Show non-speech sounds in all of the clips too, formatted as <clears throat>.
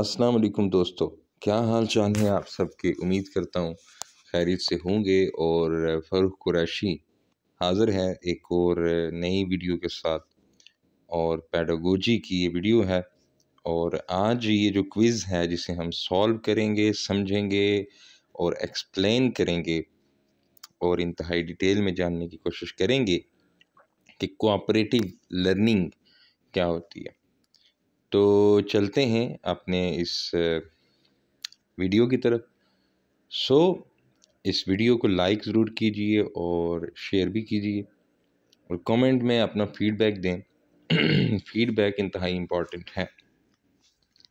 अस्सलाम वालेकुम दोस्तों क्या हाल चाल है आप सबके उम्मीद करता हूँ खैरियत से होंगे और फ़रूख कुरैशी हाज़िर है एक और नई वीडियो के साथ और पैडागोजी की ये वीडियो है और आज ये जो क्विज़ है जिसे हम सॉल्व करेंगे समझेंगे और एक्सप्लेन करेंगे और इंतहाई डिटेल में जानने की कोशिश करेंगे कि कोऑपरेटिव लर्निंग क्या होती है तो चलते हैं अपने इस वीडियो की तरफ सो so, इस वीडियो को लाइक ज़रूर कीजिए और शेयर भी कीजिए और कमेंट में अपना फीडबैक दें <clears throat> फीडबैक इंतहाई इम्पॉर्टेंट है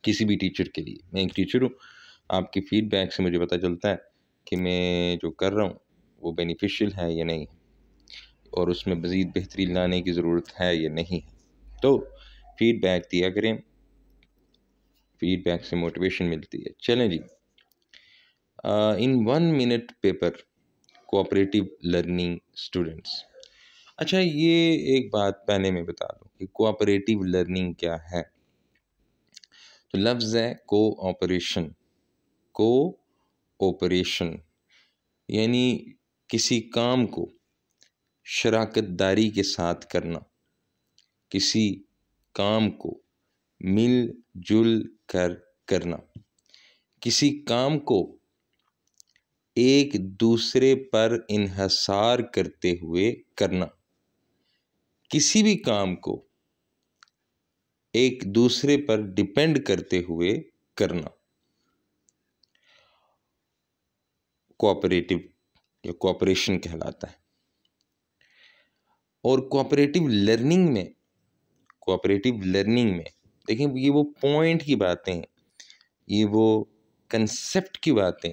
किसी भी टीचर के लिए मैं एक टीचर हूँ आपकी फ़ीडबैक से मुझे पता चलता है कि मैं जो कर रहा हूँ वो बेनिफिशियल है या नहीं और उसमें मज़ीद बेहतरी लाने की ज़रूरत है या नहीं तो फीडबैक दिया करें फीडबैक से मोटिवेशन मिलती है चलें जी in one minute paper cooperative learning students अच्छा ये एक बात पहले मैं बता दूँ कि कोऑपरेटिव लर्निंग क्या है तो लफ्ज़ है को ऑपरेशन को ऑपरेशन यानी किसी काम को शराकत दारी के साथ करना किसी काम को मिल जुल कर करना किसी काम को एक दूसरे पर इन्हसार करते हुए करना किसी भी काम को एक दूसरे पर डिपेंड करते हुए करना कोऑपरेटिव या कोऑपरेशन कहलाता है और कोऑपरेटिव लर्निंग में कोऑपरेटिव लर्निंग में देखें ये वो पॉइंट की बातें हैं ये वो कंसेप्ट की बातें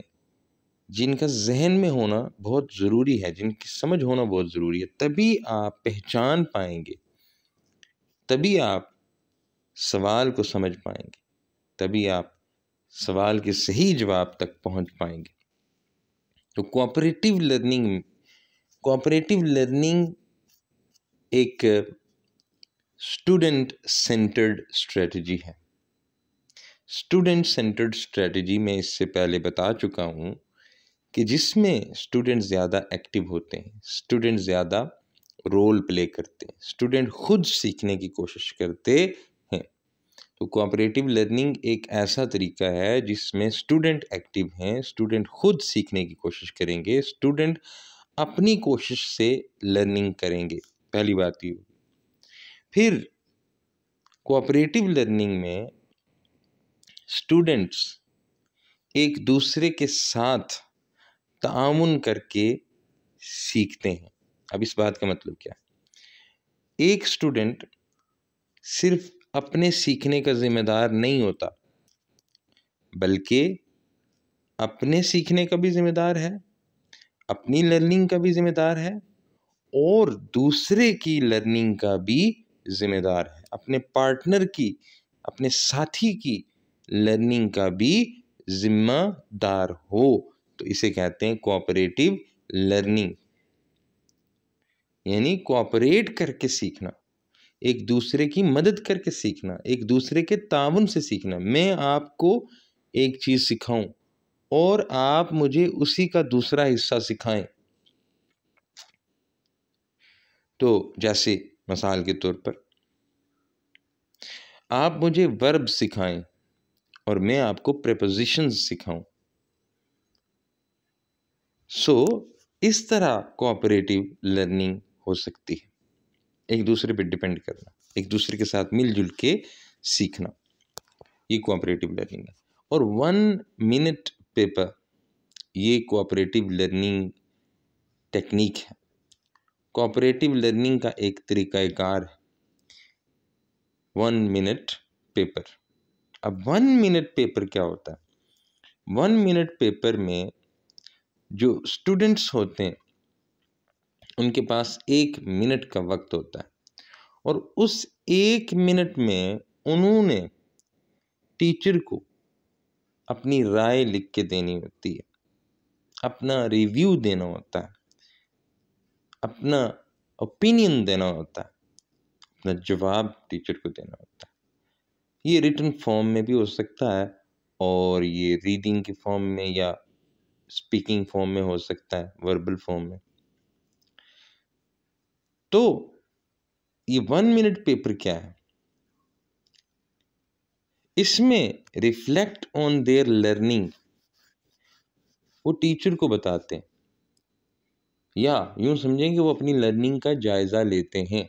जिनका जहन में होना बहुत ज़रूरी है जिनकी समझ होना बहुत ज़रूरी है तभी आप पहचान पाएंगे तभी आप सवाल को समझ पाएंगे तभी आप सवाल के सही जवाब तक पहुंच पाएंगे तो कोऑपरेटिव लर्निंग कोऑपरेटिव लर्निंग एक स्टूडेंट सेंटर्ड स्ट्रेटजी है स्टूडेंट सेंटर्ड स्ट्रेटजी मैं इससे पहले बता चुका हूँ कि जिसमें स्टूडेंट ज़्यादा एक्टिव होते हैं स्टूडेंट ज़्यादा रोल प्ले करते हैं स्टूडेंट खुद सीखने की कोशिश करते हैं तो कोऑपरेटिव लर्निंग एक ऐसा तरीका है जिसमें स्टूडेंट एक्टिव हैं स्टूडेंट खुद सीखने की कोशिश करेंगे स्टूडेंट अपनी कोशिश से लर्निंग करेंगे पहली बात ये फिर कोऑपरेटिव लर्निंग में स्टूडेंट्स एक दूसरे के साथ तामुन करके सीखते हैं अब इस बात का मतलब क्या एक स्टूडेंट सिर्फ अपने सीखने का जिम्मेदार नहीं होता बल्कि अपने सीखने का भी जिम्मेदार है अपनी लर्निंग का भी जिम्मेदार है और दूसरे की लर्निंग का भी ज़िम्मेदार है अपने पार्टनर की अपने साथी की लर्निंग का भी जिम्मेदार हो तो इसे कहते हैं कोऑपरेटिव लर्निंग यानी कोऑपरेट करके सीखना एक दूसरे की मदद करके सीखना एक दूसरे के ताउन से सीखना मैं आपको एक चीज़ सिखाऊं और आप मुझे उसी का दूसरा हिस्सा सिखाएं तो जैसे मिसाल के तौर पर आप मुझे वर्ब सिखाएं और मैं आपको प्रपोजिशन सिखाऊं सो so, इस तरह कोऑपरेटिव लर्निंग हो सकती है एक दूसरे पर डिपेंड करना एक दूसरे के साथ मिलजुल के सीखना ये कोऑपरेटिव लर्निंग है और वन मिनट पेपर ये कोऑपरेटिव लर्निंग टेक्निक है कोऑपरेटिव लर्निंग का एक तरीकाकार वन मिनट पेपर अब वन मिनट पेपर क्या होता है वन मिनट पेपर में जो स्टूडेंट्स होते हैं उनके पास एक मिनट का वक्त होता है और उस एक मिनट में उन्होंने टीचर को अपनी राय लिख के देनी होती है अपना रिव्यू देना होता है अपना ओपिनियन देना होता है अपना जवाब टीचर को देना होता है ये रिटर्न फॉर्म में भी हो सकता है और ये रीडिंग के फॉर्म में या स्पीकिंग फॉर्म में हो सकता है वर्बल फॉर्म में तो ये वन मिनट पेपर क्या है इसमें रिफ्लेक्ट ऑन देयर लर्निंग वो टीचर को बताते हैं या यूं समझें कि वो अपनी लर्निंग का जायज़ा लेते हैं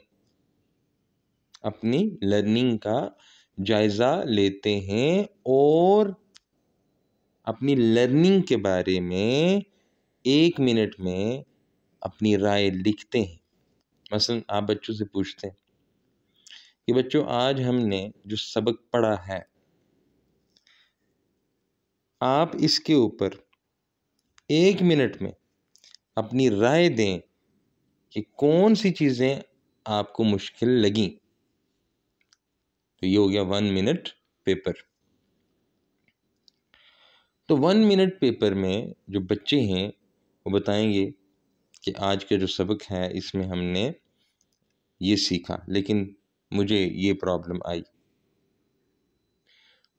अपनी लर्निंग का जायज़ा लेते हैं और अपनी लर्निंग के बारे में एक मिनट में अपनी राय लिखते हैं मसलन आप बच्चों से पूछते हैं कि बच्चों आज हमने जो सबक पढ़ा है आप इसके ऊपर एक मिनट में अपनी राय दें कि कौन सी चीज़ें आपको मुश्किल लगी तो ये हो गया वन मिनट पेपर तो वन मिनट पेपर में जो बच्चे हैं वो बताएंगे कि आज का जो सबक है इसमें हमने ये सीखा लेकिन मुझे ये प्रॉब्लम आई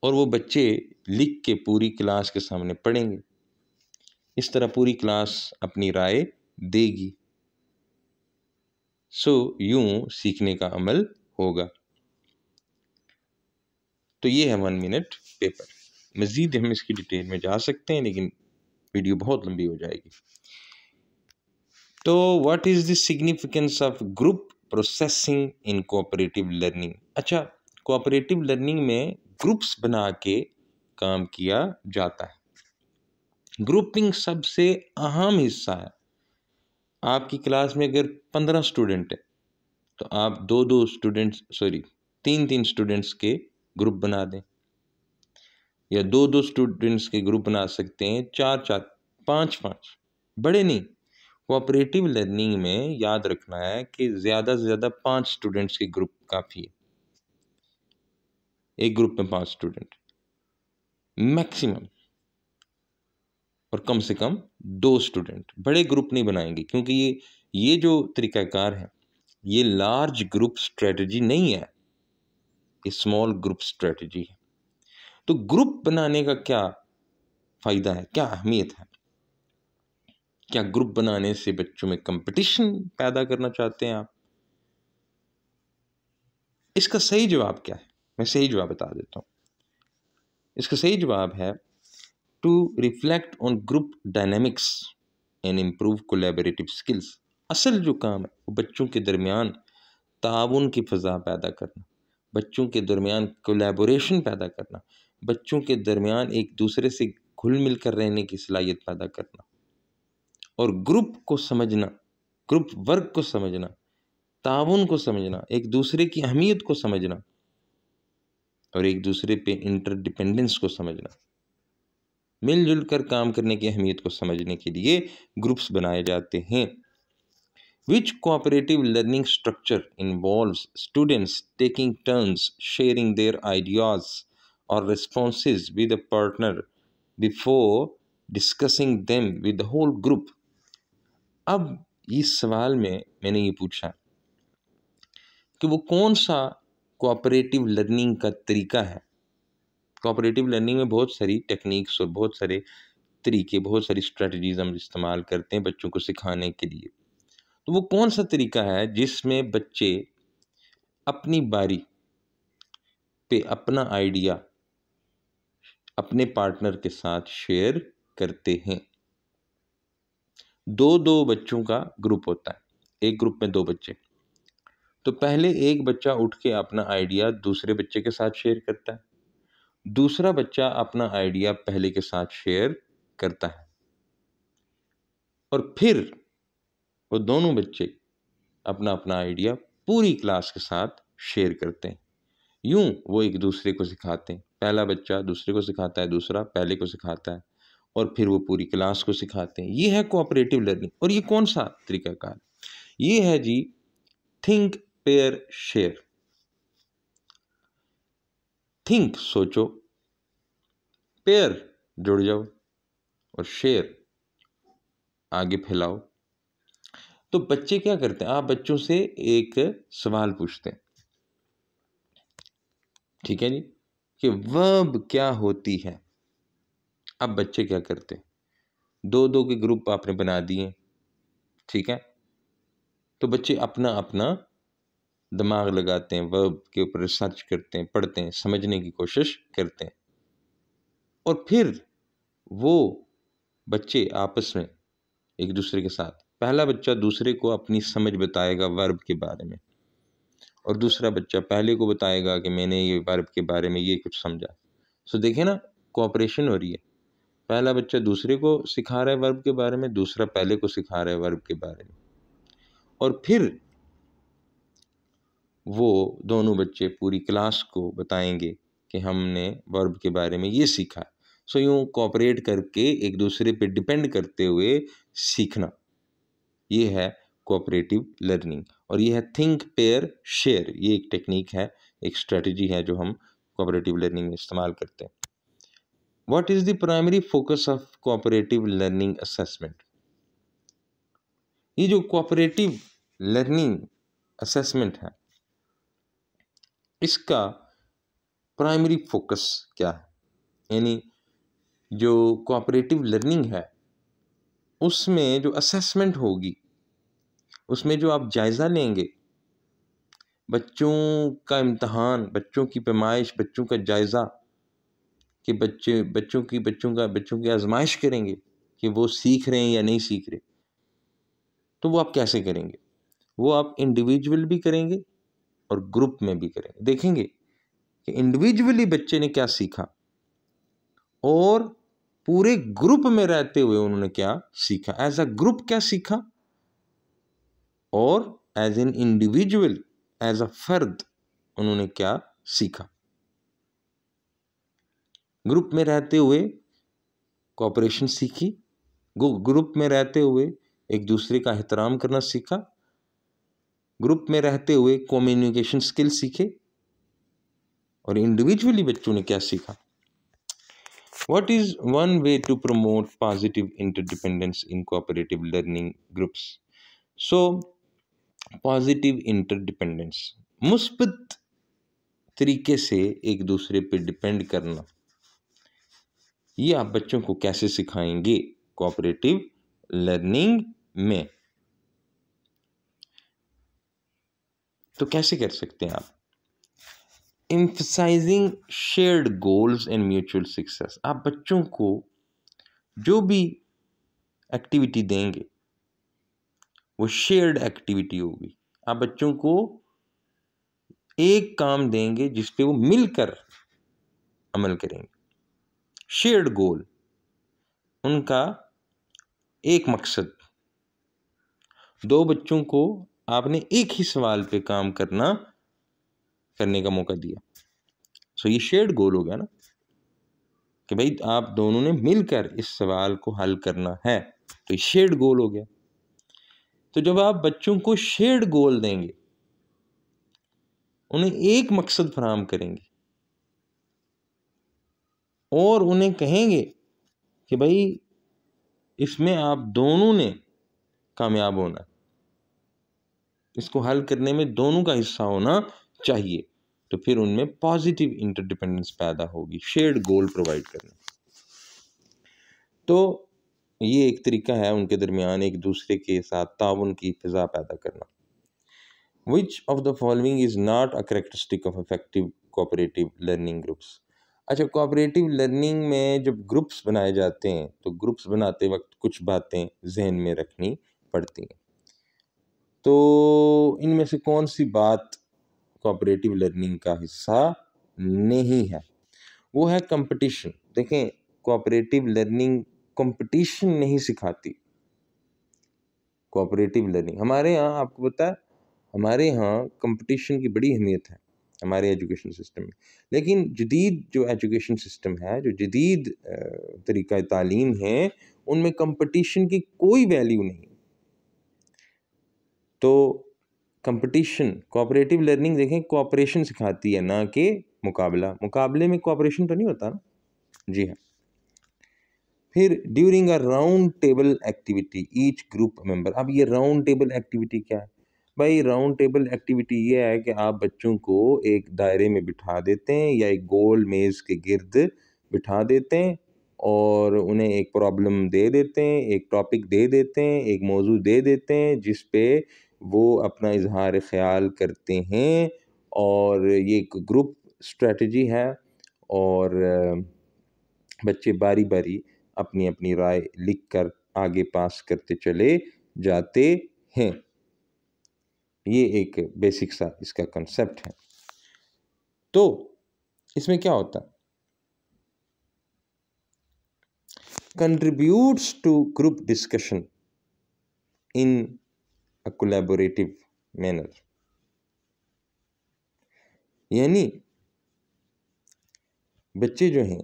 और वो बच्चे लिख के पूरी क्लास के सामने पढ़ेंगे इस तरह पूरी क्लास अपनी राय देगी सो यूं सीखने का अमल होगा तो ये है वन मिनट पेपर मज़ीद हम इसकी डिटेल में जा सकते हैं लेकिन वीडियो बहुत लंबी हो जाएगी तो what is the significance of group processing in cooperative learning अच्छा कोऑपरेटिव लर्निंग में ग्रुप्स बना के काम किया जाता है ग्रुपिंग सबसे अहम हिस्सा है आपकी क्लास में अगर पंद्रह स्टूडेंट है तो आप दो दो स्टूडेंट्स सॉरी तीन तीन स्टूडेंट्स के ग्रुप बना दें या दो दो स्टूडेंट्स के ग्रुप बना सकते हैं चार चार पांच पांच बड़े नहीं कोऑपरेटिव लर्निंग में याद रखना है कि ज़्यादा से ज़्यादा पांच स्टूडेंट्स के ग्रुप काफ़ी है एक ग्रुप में पांच स्टूडेंट मैक्सिमम और कम से कम दो स्टूडेंट बड़े ग्रुप नहीं बनाएंगे क्योंकि ये ये जो तरीकाकार है ये लार्ज ग्रुप स्ट्रेटजी नहीं है ये स्मॉल ग्रुप स्ट्रेटजी है तो ग्रुप बनाने का क्या फ़ायदा है क्या अहमियत है क्या ग्रुप बनाने से बच्चों में कंपटीशन पैदा करना चाहते हैं आप इसका सही जवाब क्या है मैं सही जवाब बता देता हूँ इसका सही जवाब है to reflect on group dynamics and improve collaborative skills असल जो काम है वो बच्चों के दरमियान ताउन की फ़ज़ा पैदा करना बच्चों के दरमियान कोलेबोरेशन पैदा करना बच्चों के दरमियान एक दूसरे से घुल मिल कर रहने की सलाहियत पैदा करना और ग्रुप को समझना ग्रुप वर्क को समझना ताउन को समझना एक दूसरे की अहमियत को समझना और एक दूसरे पे इंटर डिपेंडेंस को समझना मिलजुल कर काम करने की अहमियत को समझने के लिए ग्रुप्स बनाए जाते हैं which cooperative learning structure involve students taking turns sharing their ideas और response with a partner before discussing them with the whole group अब इस सवाल में मैंने ये पूछा कि वो कौन सा कोऑपरेटिव लर्निंग का तरीका है कॉपरेटिव लर्निंग में बहुत सारी टेक्निक्स और बहुत सारे तरीके बहुत सारी स्ट्रेटजीज हम इस्तेमाल करते हैं बच्चों को सिखाने के लिए तो वो कौन सा तरीका है जिसमें बच्चे अपनी बारी पे अपना आइडिया अपने पार्टनर के साथ शेयर करते हैं दो दो बच्चों का ग्रुप होता है एक ग्रुप में दो बच्चे तो पहले एक बच्चा उठ के अपना आइडिया दूसरे बच्चे के साथ शेयर करता है दूसरा बच्चा अपना आइडिया पहले के साथ शेयर करता है और फिर वो दोनों बच्चे अपना अपना आइडिया पूरी क्लास के साथ शेयर करते हैं यूं वो एक दूसरे को सिखाते हैं पहला बच्चा दूसरे को सिखाता है दूसरा पहले को सिखाता है और फिर वो पूरी क्लास को सिखाते हैं ये है कोऑपरेटिव लर्निंग और ये कौन सा तरीकाकार ये है जी थिंक पेयर शेयर थिंक सोचो पेयर जुड़ जाओ और शेयर आगे फैलाओ तो बच्चे क्या करते हैं आप बच्चों से एक सवाल पूछते हैं ठीक है जी कि वर्ब क्या होती है अब बच्चे क्या करते हैं दो दो के ग्रुप आपने बना दिए ठीक है तो बच्चे अपना अपना दिमाग लगाते हैं वर्ब के ऊपर रिसर्च करते हैं पढ़ते हैं समझने की कोशिश करते हैं और फिर वो बच्चे आपस में एक दूसरे के साथ पहला बच्चा दूसरे को अपनी समझ बताएगा वर्ब के बारे में और दूसरा बच्चा पहले को बताएगा कि मैंने ये वर्ब के बारे में ये कुछ समझा सो देखें ना कोऑपरेशन हो रही है पहला बच्चा दूसरे को सिखा रहा है वर्ब के बारे में दूसरा पहले को सिखा रहा है वर्ब के बारे में और फिर वो दोनों बच्चे पूरी क्लास को बताएंगे कि हमने वर्ब के बारे में ये सीखा सो यूँ कॉपरेट करके एक दूसरे पे डिपेंड करते हुए सीखना ये है कोऑपरेटिव लर्निंग और ये है थिंक पेयर शेयर ये एक टेक्निक है एक स्ट्रेटजी है जो हम कोऑपरेटिव लर्निंग में इस्तेमाल करते हैं what is the primary focus of cooperative learning assessment ये जो कोऑपरेटिव लर्निंग असेसमेंट है इसका प्राइमरी फोकस क्या है यानी जो कोऑपरेटिव लर्निंग है उसमें जो असेसमेंट होगी उसमें जो आप जायज़ा लेंगे बच्चों का इम्तहान बच्चों की पैमाइश बच्चों का जायज़ा कि बच्चे बच्चों की बच्चों का बच्चों की आजमाइश करेंगे कि वो सीख रहे हैं या नहीं सीख रहे तो वो आप कैसे करेंगे वो आप इंडिविजुअल भी करेंगे और ग्रुप में भी करेंगे देखेंगे कि इंडिविजुअली बच्चे ने क्या सीखा और पूरे ग्रुप में रहते हुए उन्होंने क्या सीखा एज अ ग्रुप क्या सीखा और as an individual as a फर्द उन्होंने क्या सीखा ग्रुप में रहते हुए कॉपरेशन सीखी ग्रुप में रहते हुए एक दूसरे का एहतराम करना सीखा ग्रुप में रहते हुए कम्युनिकेशन स्किल सीखे और इंडिविजुअली बच्चों ने क्या सीखा what is one way to promote positive interdependence in cooperative learning groups so positive interdependence मुस्बत तरीके से एक दूसरे पर डिपेंड करना ये आप बच्चों को कैसे सिखाएंगे कोऑपरेटिव लर्निंग में तो कैसे कर सकते हैं आप emphasising shared goals and mutual success आप बच्चों को जो भी एक्टिविटी देंगे वो शेयर्ड एक्टिविटी होगी आप बच्चों को एक काम देंगे जिस पे वो मिलकर अमल करेंगे शेयर्ड गोल उनका एक मकसद दो बच्चों को आपने एक ही सवाल पे काम करना करने का मौका दिया सो ये शेड गोल हो गया ना कि भाई आप दोनों ने मिलकर इस सवाल को हल करना है तो शेड गोल हो गया तो जब आप बच्चों को शेड गोल देंगे उन्हें एक मकसद फराहम करेंगे और उन्हें कहेंगे कि भाई इसमें आप दोनों ने कामयाब होना इसको हल करने में दोनों का हिस्सा होना चाहिए तो फिर उनमें पॉजिटिव इंटरडिपेंडेंस पैदा होगी शेयर्ड गोल प्रोवाइड करना तो ये एक तरीका है उनके दरमियान एक दूसरे के साथ ताउन की फिजा पैदा करना which of the following is not a characteristic of effective cooperative learning groups अच्छा कोऑपरेटिव लर्निंग में जब ग्रुप्स बनाए जाते हैं तो ग्रुप्स बनाते वक्त कुछ बातें जहन में रखनी पड़ती हैं तो इनमें से कौन सी बात कोऑपरेटिव लर्निंग का हिस्सा नहीं है वो है कंपटीशन देखें कोऑपरेटिव लर्निंग कंपटीशन नहीं सिखाती कोऑपरेटिव लर्निंग हमारे यहाँ आपको पता है हमारे यहाँ कंपटीशन की बड़ी अहमियत है हमारे एजुकेशन सिस्टम में लेकिन जदीद जो एजुकेशन सिस्टम है जो जदीद तरीक़ा तालीम है उनमें कंपटीशन की कोई वैल्यू नहीं तो कंपटीशन कोऑपरेटिव लर्निंग देखें कोऑपरेशन सिखाती है ना कि मुकाबला मुकाबले में कोऑपरेशन तो नहीं होता ना जी हाँ फिर during a round table activity each group member अब ये राउंड टेबल एक्टिविटी क्या है भाई राउंड टेबल एक्टिविटी ये है कि आप बच्चों को एक दायरे में बिठा देते हैं या एक गोल मेज़ के गिर्द बिठा देते हैं और उन्हें एक प्रॉब्लम दे देते हैं एक टॉपिक दे देते हैं एक मौजू दे देते हैं जिस पे वो अपना इज़हार ख़्याल करते हैं और ये एक ग्रुप स्ट्रेटजी है और बच्चे बारी बारी अपनी अपनी राय लिख कर आगे पास करते चले जाते हैं ये एक बेसिक सा इसका कंसेप्ट है तो इसमें क्या होता contributes to group discussion in a collaborative manner यानी बच्चे जो हैं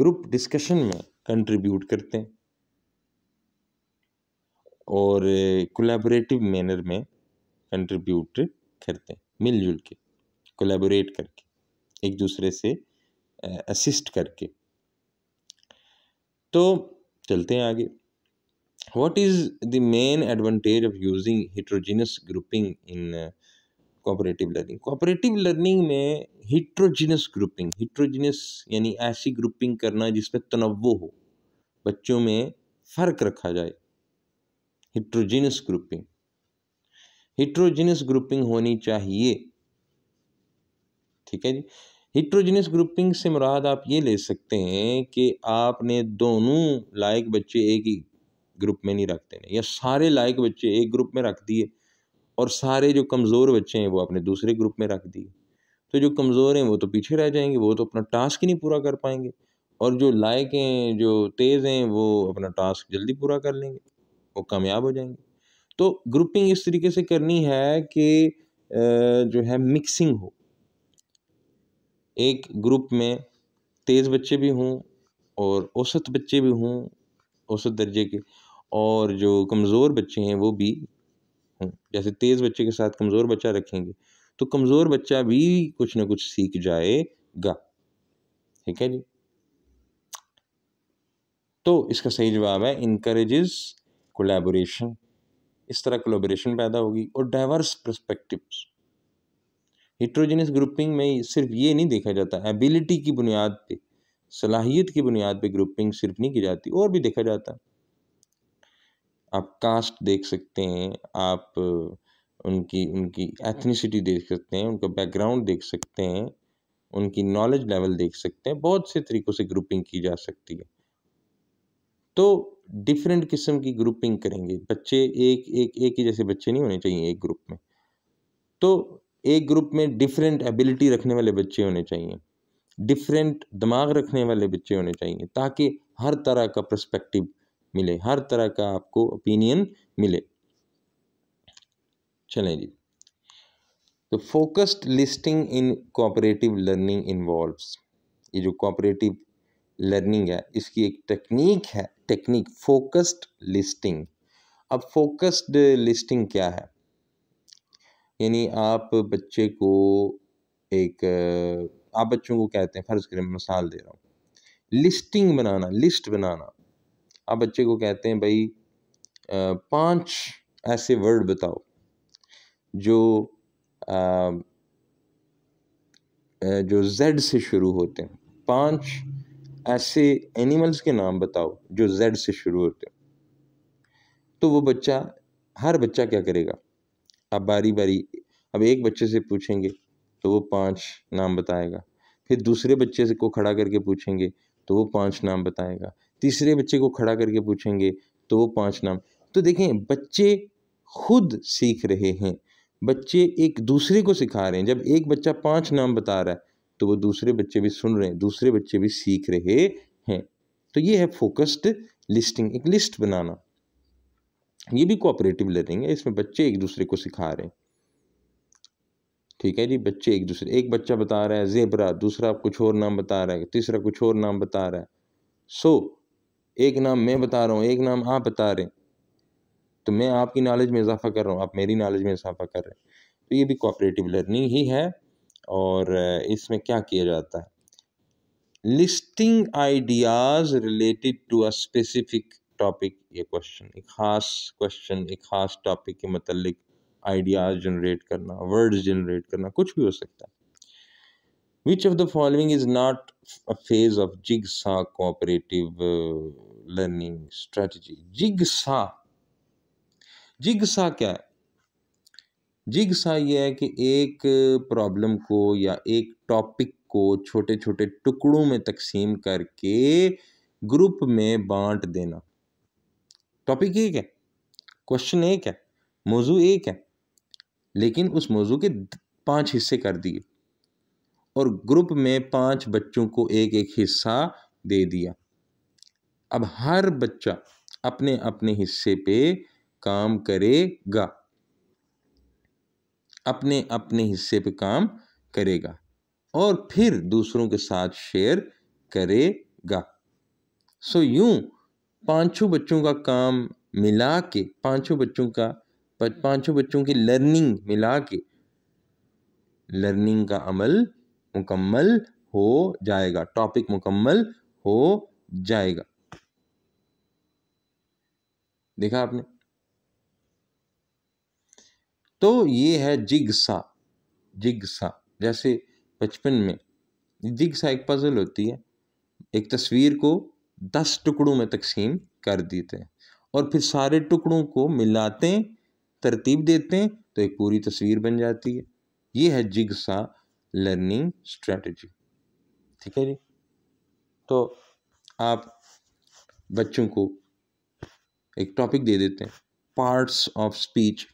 ग्रुप डिस्कशन में कंट्रीब्यूट करते हैं और कोलेबोरेटिव मैनर में कंट्रीब्यूट करते हैं मिलजुल के कोलेबोरेट करके एक दूसरे से असिस्ट करके तो चलते हैं आगे what is the main advantage of using heterogeneous grouping in cooperative learning cooperative learning में हिट्रोजिनस ग्रुपिंग हिट्रोजिनस यानी ऐसी ग्रुपिंग करना जिसमें तनवो हो बच्चों में फ़र्क रखा जाए हिट्रोजिनस ग्रुपिंग हिट्रोजिनस ग्रुपिंग होनी चाहिए ठीक है जी हिट्रोजिनस ग्रुपिंग से मुराद आप ये ले सकते हैं कि आपने दोनों लायक बच्चे एक ही ग्रुप में नहीं रखते या सारे लायक बच्चे एक ग्रुप में रख दिए और सारे जो कमज़ोर बच्चे हैं वो अपने दूसरे ग्रुप में रख दिए तो जो कमज़ोर हैं वो तो पीछे रह जाएंगे वो तो अपना टास्क ही नहीं पूरा कर पाएंगे और जो लायक हैं जो तेज़ हैं वो अपना टास्क जल्दी पूरा कर लेंगे वो कामयाब हो जाएंगे तो ग्रुपिंग इस तरीके से करनी है कि जो है मिक्सिंग हो एक ग्रुप में तेज़ बच्चे भी हों और औसत बच्चे भी हों औसत दर्जे के और जो कमज़ोर बच्चे हैं वो भी हों जैसे तेज़ बच्चे के साथ कमज़ोर बच्चा रखेंगे तो कमज़ोर बच्चा भी कुछ ना कुछ सीख जाएगा ठीक है जी तो इसका सही जवाब है इनक्रेज कोलेबोरेशन इस तरह कोलेबोरेशन पैदा होगी और डाइवर्स परस्पेक्टिव्स हिट्रोजेनस ग्रुपिंग में सिर्फ ये नहीं देखा जाता एबिलिटी की बुनियाद पे सलाहियत की बुनियाद पे ग्रुपिंग सिर्फ नहीं की जाती और भी देखा जाता है आप कास्ट देख सकते हैं आप उनकी उनकी एथनिसिटी देख सकते हैं उनका बैकग्राउंड देख सकते हैं उनकी नॉलेज लेवल देख सकते हैं बहुत से तरीक़ों से ग्रुपिंग की जा सकती है तो डिफरेंट किस्म की ग्रुपिंग करेंगे बच्चे एक एक एक ही जैसे बच्चे नहीं होने चाहिए एक ग्रुप में तो एक ग्रुप में डिफरेंट एबिलिटी रखने वाले बच्चे होने चाहिए डिफरेंट दिमाग रखने वाले बच्चे होने चाहिए ताकि हर तरह का प्रस्पेक्टिव मिले हर तरह का आपको ओपिनियन मिले चलें जी तो focused listing in cooperative learning involves ये जो कोऑपरेटिव लर्निंग है इसकी एक टेक्निक है टेक्निक फोकस्ड लिस्टिंग अब फोकस्ड लिस्टिंग क्या है यानी आप बच्चे को एक आप बच्चों को कहते हैं फ़र्ज़ करें मिसाल दे रहा हूँ लिस्टिंग बनाना लिस्ट बनाना आप बच्चे को कहते हैं भाई पांच ऐसे वर्ड बताओ जो आ, जो जेड से शुरू होते हैं पांच ऐसे एनिमल्स के नाम बताओ जो जेड से शुरू होते हैं तो वो बच्चा हर बच्चा क्या करेगा अब बारी बारी अब एक बच्चे से पूछेंगे तो वो पांच नाम बताएगा फिर दूसरे बच्चे से को खड़ा करके पूछेंगे तो वो पांच नाम बताएगा तीसरे बच्चे को खड़ा करके पूछेंगे तो वो पाँच नाम तो देखें बच्चे खुद सीख रहे हैं बच्चे एक दूसरे को सिखा रहे हैं जब एक बच्चा पाँच नाम बता रहा है तो वो दूसरे बच्चे भी सुन रहे हैं दूसरे बच्चे भी सीख रहे हैं तो ये है फोकस्ड लिस्टिंग एक लिस्ट बनाना ये भी कोऑपरेटिव लर्निंग है इसमें बच्चे एक दूसरे को सिखा रहे हैं ठीक है जी बच्चे एक दूसरे एक बच्चा बता रहा है जेबरा दूसरा कुछ और नाम बता रहा है तीसरा कुछ और नाम बता रहा है सो so, एक नाम मैं बता रहा हूँ एक नाम आप बता रहे तो मैं आपकी नॉलेज में इजाफा कर रहा हूँ आप मेरी नॉलेज में इजाफा कर रहे हैं तो ये भी कोऑपरेटिव लर्निंग ही है और इसमें क्या किया जाता है listing ideas related to a specific topic ये क्वेश्चन एक ख़ास क्वेश्चन एक ख़ास टॉपिक के मतलब आइडियाज़ जनरेट करना वर्ड्स जनरेट करना कुछ भी हो सकता है Which of the following is not a phase of jigsaw cooperative uh, learning strategy? Jigsaw. Jigsaw क्या है जिगसा यह है कि एक प्रॉब्लम को या एक टॉपिक को छोटे छोटे टुकड़ों में तकसीम करके ग्रुप में बांट देना टॉपिक एक है क्वेश्चन एक है मौजू एक है लेकिन उस मौजू के पांच हिस्से कर दिए और ग्रुप में पांच बच्चों को एक एक हिस्सा दे दिया अब हर बच्चा अपने अपने हिस्से पे काम करेगा अपने अपने हिस्से पे काम करेगा और फिर दूसरों के साथ शेयर करेगा सो यूं पांचों बच्चों का काम मिला के पांचों बच्चों का पांचों बच्चों की लर्निंग मिला के लर्निंग का अमल मुकम्मल हो जाएगा टॉपिक मुकम्मल हो जाएगा देखा आपने तो ये है जिगसा जिगसा जैसे बचपन में जिगसा एक पजल होती है एक तस्वीर को दस टुकड़ों में तकसीम कर देते हैं और फिर सारे टुकड़ों को मिलाते तरतीब देते हैं तो एक पूरी तस्वीर बन जाती है ये है जिगसा लर्निंग स्ट्रेटजी ठीक है जी तो आप बच्चों को एक टॉपिक दे देते हैं पार्ट्स ऑफ स्पीच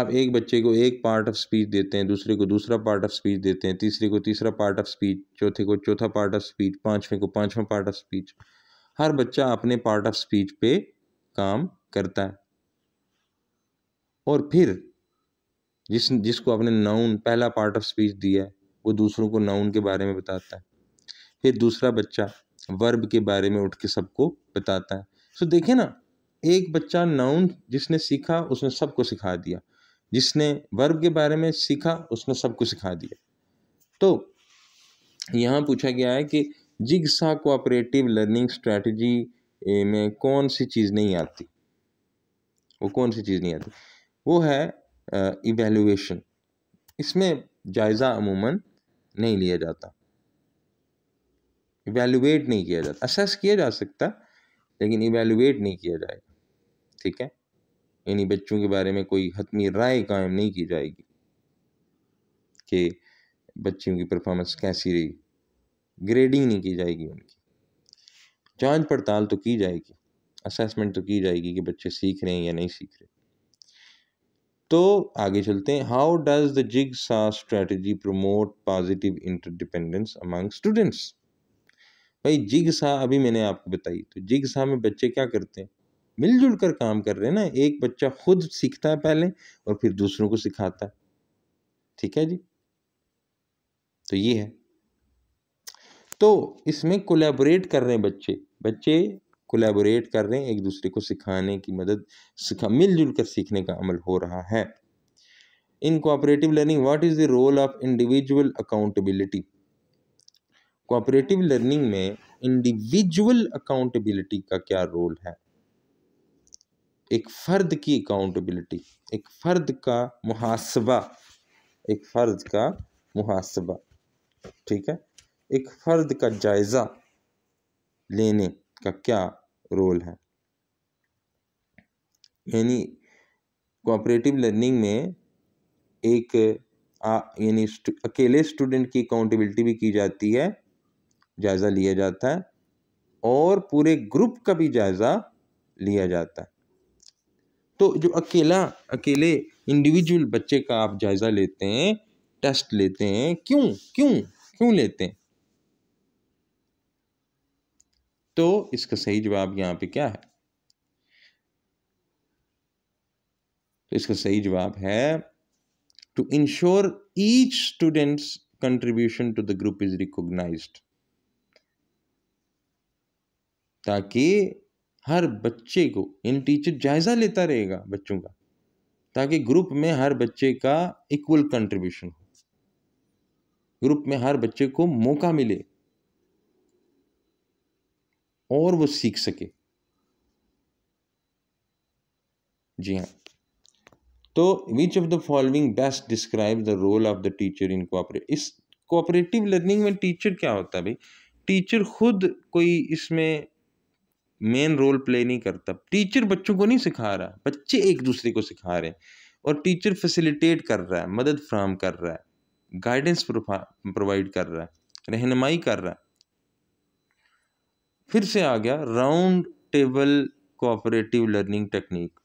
आप एक बच्चे को एक पार्ट ऑफ स्पीच देते हैं दूसरे को दूसरा पार्ट ऑफ स्पीच देते हैं तीसरे को तीसरा पार्ट ऑफ स्पीच चौथे को चौथा पार्ट ऑफ स्पीच पांचवें को पांचवा पार्ट ऑफ स्पीच हर बच्चा अपने पार्ट ऑफ स्पीच पे काम करता है और फिर जिस जिसको आपने नाउन पहला पार्ट ऑफ स्पीच दिया है वो दूसरों को नाउन के बारे में बताता है फिर दूसरा बच्चा वर्ब के बारे में उठ के सबको बताता है सो so, देखिए ना एक बच्चा नाउन जिसने सीखा उसने सबको सिखा दिया जिसने वर्ब के बारे में सीखा उसने सबको सिखा दिया तो यहाँ पूछा गया है कि जिग्सा कोऑपरेटिव लर्निंग स्ट्रेटजी में कौन सी चीज़ नहीं आती वो कौन सी चीज़ नहीं आती वो है इवेलुएशन इसमें जायज़ा अमूमन नहीं लिया जाता इवेलुएट नहीं किया जाता असेस किया जा सकता लेकिन इवेलुएट नहीं किया जाएगा ठीक है यानी बच्चों के बारे में कोई हतमी राय कायम नहीं की जाएगी कि बच्चियों की परफॉर्मेंस कैसी रही ग्रेडिंग नहीं की जाएगी उनकी जांच पड़ताल तो की जाएगी असेसमेंट तो की जाएगी कि बच्चे सीख रहे हैं या नहीं सीख रहे तो आगे चलते हैं how does the jigsaw strategy promote positive interdependence among students भाई जिग सा अभी मैंने आपको बताई तो जिग सा में बच्चे क्या करते हैं मिलजुल कर काम कर रहे हैं ना एक बच्चा खुद सीखता है पहले और फिर दूसरों को सिखाता है ठीक है जी तो ये है तो इसमें कोलेबोरेट कर रहे हैं बच्चे बच्चे कोलेबोरेट कर रहे हैं एक दूसरे को सिखाने की मदद सिखा मिलजुल कर सीखने का अमल हो रहा है in cooperative learning what is the role of individual accountability cooperative learning में इंडिविजुअल अकाउंटेबिलिटी का क्या रोल है एक फ़र्द की अकाउंटेबिलिटी एक फ़र्द का मुहासबा एक फ़र्द का मुहासबा ठीक है एक फ़र्द का जायज़ा लेने का क्या रोल है यानी कोऑपरेटिव लर्निंग में एक यानी अकेले स्टूडेंट की अकाउंटेबिलिटी भी की जाती है जायज़ा लिया जाता है और पूरे ग्रुप का भी जायज़ा लिया जाता है तो जो अकेला अकेले इंडिविजुअल बच्चे का आप जायज़ा लेते हैं टेस्ट लेते हैं क्यों क्यों क्यों लेते हैं तो इसका सही जवाब यहाँ पे क्या है तो इसका सही जवाब है to ensure each student's contribution to the group is recognise ताकि हर बच्चे को इन टीचर जायजा लेता रहेगा बच्चों का ताकि ग्रुप में हर बच्चे का इक्वल कंट्रीब्यूशन हो ग्रुप में हर बच्चे को मौका मिले और वो सीख सके जी हाँ तो which of the following best describe the role of the teacher in cooperate इस कोऑपरेटिव लर्निंग में टीचर क्या होता है भाई टीचर खुद कोई इसमें मेन रोल प्ले नहीं करता टीचर बच्चों को नहीं सिखा रहा बच्चे एक दूसरे को सिखा रहे हैं और टीचर फैसिलिटेट कर रहा है मदद फ्राहम कर रहा है गाइडेंस प्रोवाइड कर रहा है रहनुमाई कर रहा है फिर से आ गया round table cooperative learning technique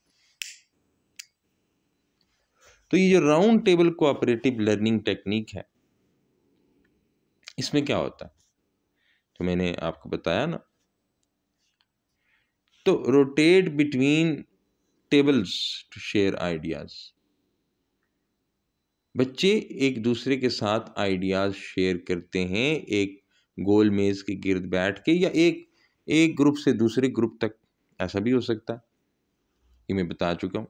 तो ये जो round table cooperative learning technique है इसमें क्या होता है तो मैंने आपको बताया ना तो rotate between tables to share ideas बच्चे एक दूसरे के साथ आइडियाज शेयर करते हैं एक गोल मेज के गिर्द बैठ के या एक एक ग्रुप से दूसरे ग्रुप तक ऐसा भी हो सकता है ये मैं बता चुका हूं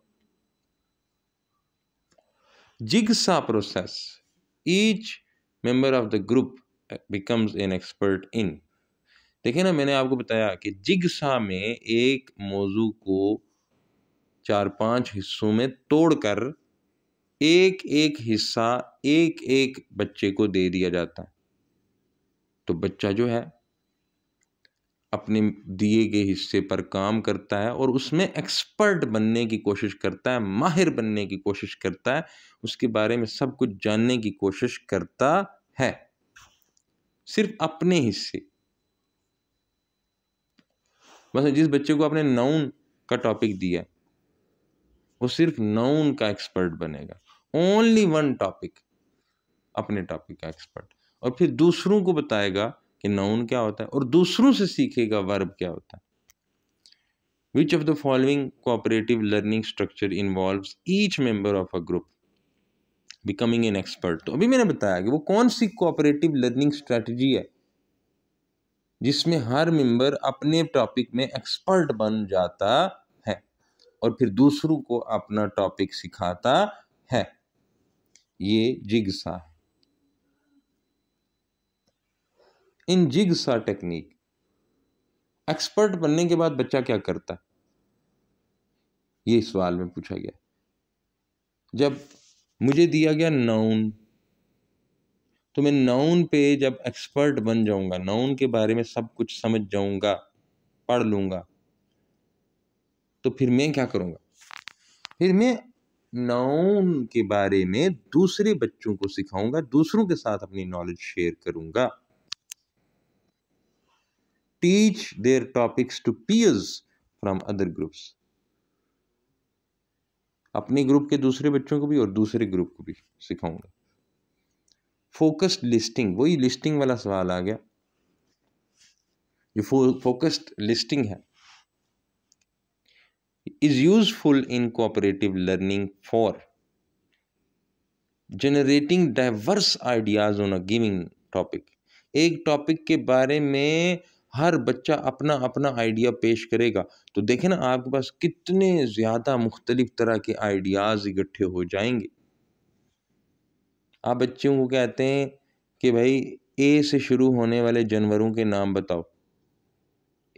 jigsaw process each member of the group becomes an expert in देखिए ना मैंने आपको बताया कि जिग्सा में एक मौजू को चार पांच हिस्सों में तोड़कर एक एक हिस्सा एक एक बच्चे को दे दिया जाता है तो बच्चा जो है अपने दिए गए हिस्से पर काम करता है और उसमें एक्सपर्ट बनने की कोशिश करता है माहिर बनने की कोशिश करता है उसके बारे में सब कुछ जानने की कोशिश करता है सिर्फ अपने हिस्से बस जिस बच्चे को आपने नाउन का टॉपिक दिया वो सिर्फ नाउन का एक्सपर्ट बनेगा ओनली वन टॉपिक अपने टॉपिक का एक्सपर्ट और फिर दूसरों को बताएगा कि नाउन क्या होता है और दूसरों से सीखेगा वर्ब क्या होता है which of the following cooperative learning structure involve each member of a group becoming an expert तो अभी मैंने बताया कि वो कौन सी कोऑपरेटिव लर्निंग स्ट्रेटजी है जिसमें हर मेंबर अपने टॉपिक में एक्सपर्ट बन जाता है और फिर दूसरों को अपना टॉपिक सिखाता है ये जिग्सा है in jigsaw technique expert बनने के बाद बच्चा क्या करता है ये सवाल में पूछा गया जब मुझे दिया गया नाउन तो मैं नाउन पे जब एक्सपर्ट बन जाऊंगा नाउन के बारे में सब कुछ समझ जाऊंगा पढ़ लूंगा तो फिर मैं क्या करूंगा फिर मैं नाउन के बारे में दूसरे बच्चों को सिखाऊंगा दूसरों के साथ अपनी नॉलेज शेयर करूंगा teach their topics to peers from other groups. अपने ग्रुप के दूसरे बच्चों को भी और दूसरे ग्रुप को भी सिखाऊंगा फोकस्ड लिस्टिंग वही लिस्टिंग वाला सवाल आ गया जो फोकस्ड लिस्टिंग है is useful in cooperative learning for generating diverse ideas on a giving topic एक टॉपिक के बारे में हर बच्चा अपना अपना आइडिया पेश करेगा तो देखें ना आपके पास कितने ज़्यादा मुख्तलिफ़ तरह के आइडियाज़ इकट्ठे हो जाएंगे आप बच्चों को कहते हैं कि भाई ए से शुरू होने वाले जानवरों के नाम बताओ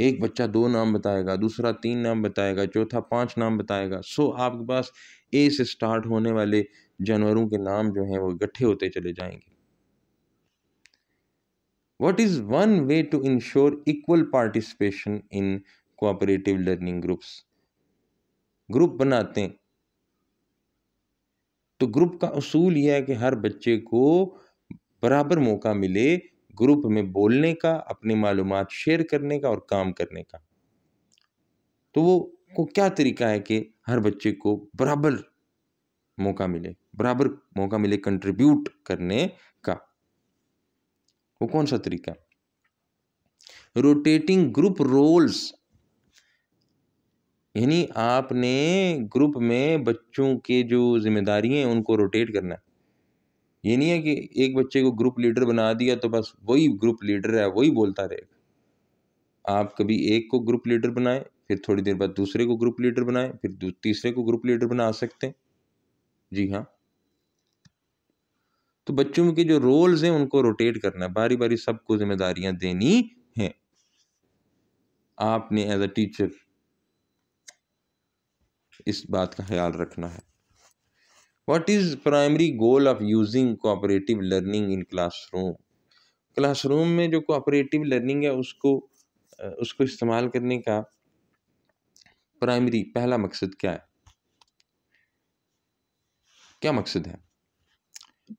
एक बच्चा दो नाम बताएगा दूसरा तीन नाम बताएगा चौथा पांच नाम बताएगा सो आपके पास ए से स्टार्ट होने वाले जानवरों के नाम जो हैं वो इकट्ठे होते चले जाएंगे What is one way to ensure equal participation in cooperative learning groups? Group बनाते हैं तो ग्रुप का असूल यह है कि हर बच्चे को बराबर मौका मिले ग्रुप में बोलने का अपनी मालूम शेयर करने का और काम करने का तो वो को क्या तरीका है कि हर बच्चे को बराबर मौका मिले बराबर मौका मिले कंट्रीब्यूट करने वो कौन सा तरीका रोटेटिंग ग्रुप रोल्स यानी आपने ग्रुप में बच्चों के जो जिम्मेदारी हैं उनको रोटेट करना ये नहीं है कि एक बच्चे को ग्रुप लीडर बना दिया तो बस वही ग्रुप लीडर है वही बोलता रहेगा आप कभी एक को ग्रुप लीडर बनाएं फिर थोड़ी देर बाद दूसरे को ग्रुप लीडर बनाएं फिर तीसरे को ग्रुप लीडर बना सकते हैं जी हाँ तो बच्चों के जो रोल्स हैं उनको रोटेट करना है बारी बारी सबको जिम्मेदारियां देनी हैं आपने एज अ टीचर इस बात का ख्याल रखना है what is primary goal of using cooperative learning in classroom classroom में जो कोऑपरेटिव लर्निंग है उसको उसको इस्तेमाल करने का प्राइमरी पहला मकसद क्या है क्या मकसद है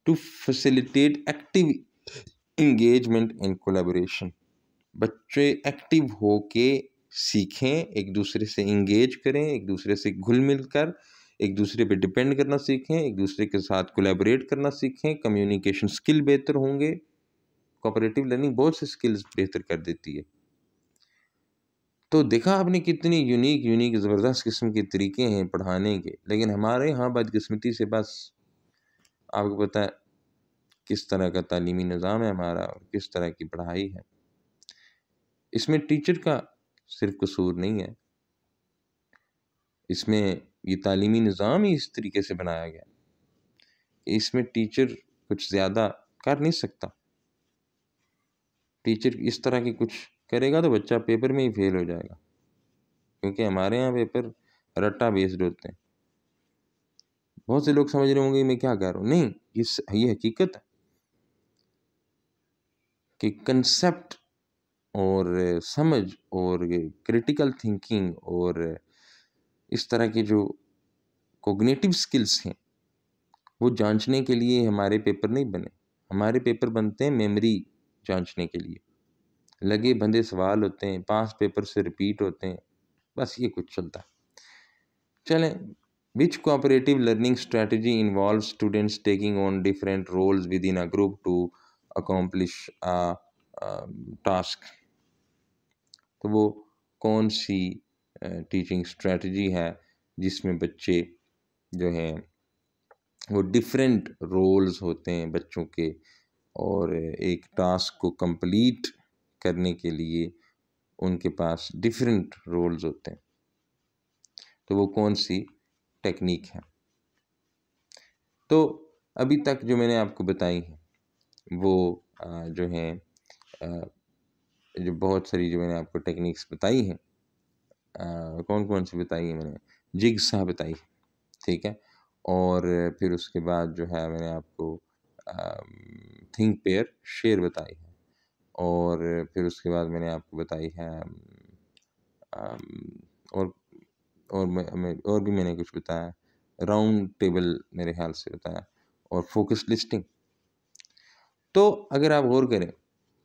to facilitate active engagement and collaboration बच्चे एक्टिव हो के सीखें एक दूसरे से इंगेज करें एक दूसरे से घुल मिल कर एक दूसरे पे डिपेंड करना सीखें एक दूसरे के साथ कोलेबोरेट करना सीखें कम्युनिकेशन स्किल बेहतर होंगे कोऑपरेटिव लर्निंग बहुत से स्किल्स बेहतर कर देती है तो देखा आपने कितनी यूनिक यूनिक ज़बरदस्त किस्म के तरीके हैं पढ़ाने के लेकिन हमारे यहाँ बदकस्मती से बस आपको पता है किस तरह का तालीमी निज़ाम है हमारा और किस तरह की पढ़ाई है इसमें टीचर का सिर्फ कसूर नहीं है इसमें ये तालीमी निज़ाम ही इस तरीके से बनाया गया इसमें टीचर कुछ ज़्यादा कर नहीं सकता टीचर इस तरह की कुछ करेगा तो बच्चा पेपर में ही फेल हो जाएगा क्योंकि हमारे यहाँ पेपर रट्टा बेस्ड होते हैं बहुत से लोग समझ रहे होंगे मैं क्या कह रहा हूँ नहीं ये ये हकीकत है कि कंसेप्ट और समझ और क्रिटिकल थिंकिंग और इस तरह के जो कोग्नेटिव स्किल्स हैं वो जांचने के लिए हमारे पेपर नहीं बने हमारे पेपर बनते हैं मेमोरी जांचने के लिए लगे बंधे सवाल होते हैं पास पेपर से रिपीट होते हैं बस ये कुछ चलता है चलें Which cooperative learning strategy involves students taking on different roles within a group to accomplish a, a task? तो वो कौन सी टीचिंग स्ट्रेटजी है जिसमें बच्चे जो हैं वो डिफरेंट रोल्स होते हैं बच्चों के और एक टास्क को कंप्लीट करने के लिए उनके पास डिफरेंट रोल्स होते हैं तो वो कौन सी टेक्निक है तो अभी तक जो मैंने आपको बताई है वो जो है जो बहुत सारी जो मैंने आपको टेक्निक्स बताई हैं कौन कौन सी बताई है मैंने जिग्सा बताई है ठीक है और फिर उसके बाद जो है मैंने आपको थिंक पेयर शेयर बताई है और फिर उसके बाद मैंने आपको बताई है और और मैं और भी मैंने कुछ बताया राउंड टेबल मेरे ख्याल से बताया और फोकस लिस्टिंग तो अगर आप गौर करें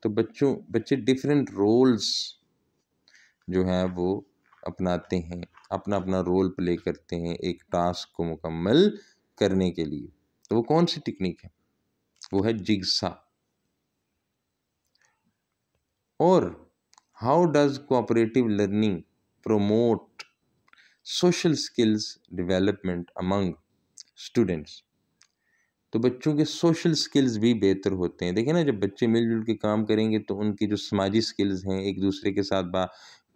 तो बच्चों बच्चे डिफरेंट रोल्स जो हैं वो अपनाते हैं अपना अपना रोल प्ले करते हैं एक टास्क को मुकम्मल करने के लिए तो वो कौन सी टेक्निक है वो है जिग्सा और how does cooperative learning promote social skills development among students तो बच्चों के सोशल स्किल्स भी बेहतर होते हैं देखिए ना जब बच्चे मिलजुल के काम करेंगे तो उनकी जो समाजी स्किल्स हैं एक दूसरे के साथ बा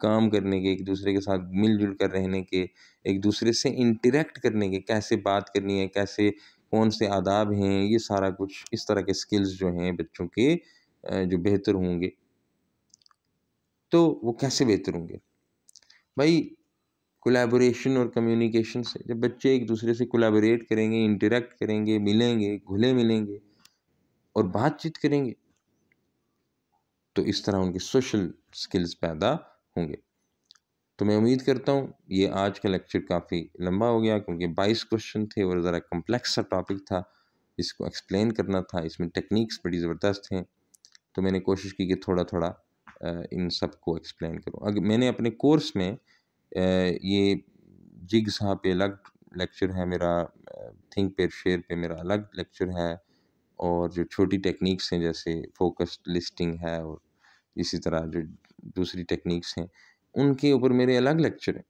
काम करने के एक दूसरे के साथ मिलजुल कर रहने के एक दूसरे से इंटरेक्ट करने के कैसे बात करनी है कैसे कौन से आदाब हैं ये सारा कुछ इस तरह के स्किल्स जो हैं बच्चों के जो बेहतर होंगे तो वो कैसे बेहतर होंगे भाई कोलैबोरेशन और कम्युनिकेशन से जब बच्चे एक दूसरे से कोलैबोरेट करेंगे इंटरेक्ट करेंगे मिलेंगे घुले मिलेंगे और बातचीत करेंगे तो इस तरह उनके सोशल स्किल्स पैदा होंगे तो मैं उम्मीद करता हूँ ये आज का लेक्चर काफ़ी लंबा हो गया क्योंकि बाईस क्वेश्चन थे और ज़रा कम्प्लेक्स सा टॉपिक था इसको एक्सप्लेन करना था इसमें टेक्निक्स बड़ी ज़बरदस्त हैं तो मैंने कोशिश की कि थोड़ा थोड़ा इन सब को एक्सप्लेन करूँ अगर मैंने अपने कोर्स में ये जिग साहब हाँ पे अलग लेक्चर है मेरा थिंक पे शेयर पे मेरा अलग लेक्चर है और जो छोटी टेक्निक्स हैं जैसे फोकस्ड लिस्टिंग है और इसी तरह जो दूसरी टेक्निक्स हैं उनके ऊपर मेरे अलग लेक्चर हैं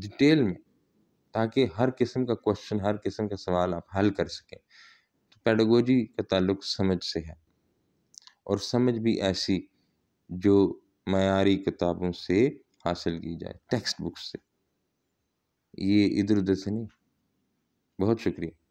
डिटेल में ताकि हर किस्म का क्वेश्चन हर किस्म का सवाल आप हल कर सकें तो पैडोगोजी का ताल्लुक समझ से है और समझ भी ऐसी जो मैारी किताबों से हासिल की जाए टेक्स्ट बुक्स से ये इधर उधर से नहीं बहुत शुक्रिया